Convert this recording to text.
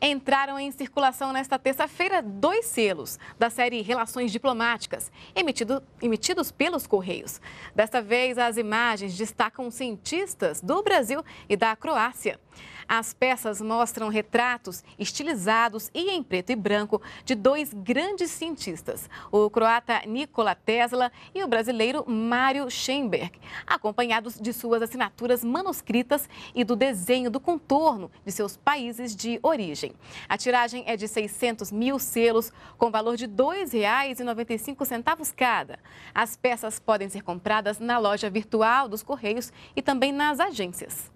Entraram em circulação nesta terça-feira dois selos da série Relações Diplomáticas, emitido, emitidos pelos Correios. Desta vez, as imagens destacam cientistas do Brasil e da Croácia. As peças mostram retratos estilizados e em preto e branco de dois grandes cientistas, o croata Nikola Tesla e o brasileiro Mário Schemberg, acompanhados de suas assinaturas manuscritas e do desenho do contorno de seus países de origem. A tiragem é de 600 mil selos, com valor de R$ 2,95 cada. As peças podem ser compradas na loja virtual dos Correios e também nas agências.